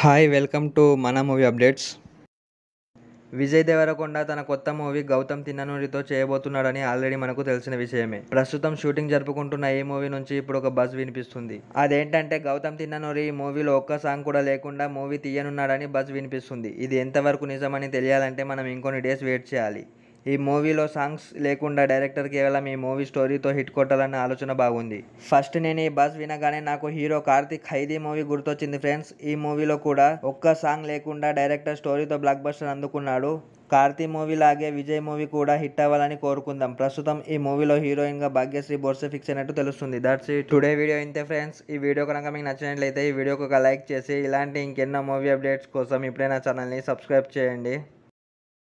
hi welcome to మన movie updates Vijay Devarakonda తన కొత్త మూవీ గౌతమ్ తిన్ననూరితో చేయబోతున్నాడని ఆల్రెడీ మనకు తెలిసిన విషయమే ప్రస్తుతం షూటింగ్ జరుపుకుంటున్న ఈ మూవీ నుంచి ఇప్పుడు ఒక బజ్ వినిపిస్తుంది అదేంటంటే గౌతమ్ తిన్ననూరి ఈ మూవీలో ఒక్క సాంగ్ కూడా లేకుండా మూవీ తీయనున్నాడని బజ్ వినిపిస్తుంది ఇది ఎంతవరకు నిజమని తెలియాలంటే మనం ఇంకొన్ని డేస్ వెయిట్ చేయాలి ఈ మూవీలో సాంగ్స్ లేకుండా డైరెక్టర్ కేవలం ఈ మూవీ స్టోరీతో హిట్ కొట్టాలన్న ఆలోచన బాగుంది ఫస్ట్ నేను ఈ బస్ వినగానే నాకు హీరో కార్తిక్ ఖైదీ మూవీ గుర్తొచ్చింది ఫ్రెండ్స్ ఈ మూవీలో కూడా ఒక్క సాంగ్ లేకుండా డైరెక్టర్ స్టోరీతో బ్లాక్ బస్టర్ అందుకున్నాడు కార్తీ మూవీ లాగే విజయ్ మూవీ కూడా హిట్ అవ్వాలని కోరుకుందాం ప్రస్తుతం ఈ మూవీలో హీరోయిన్గా భాగ్యశ్రీ బోర్సే ఫిక్స్ అయినట్టు తెలుస్తుంది దట్స్ ఇట్ టుడే వీడియో ఇంతే ఫ్రెండ్స్ ఈ వీడియో కనుక మీకు నచ్చినట్లయితే ఈ వీడియోకి ఒక లైక్ చేసి ఇలాంటి ఇంకెన్నో మూవీ అప్డేట్స్ కోసం ఇప్పుడే నా ఛానల్ని సబ్స్క్రైబ్ చేయండి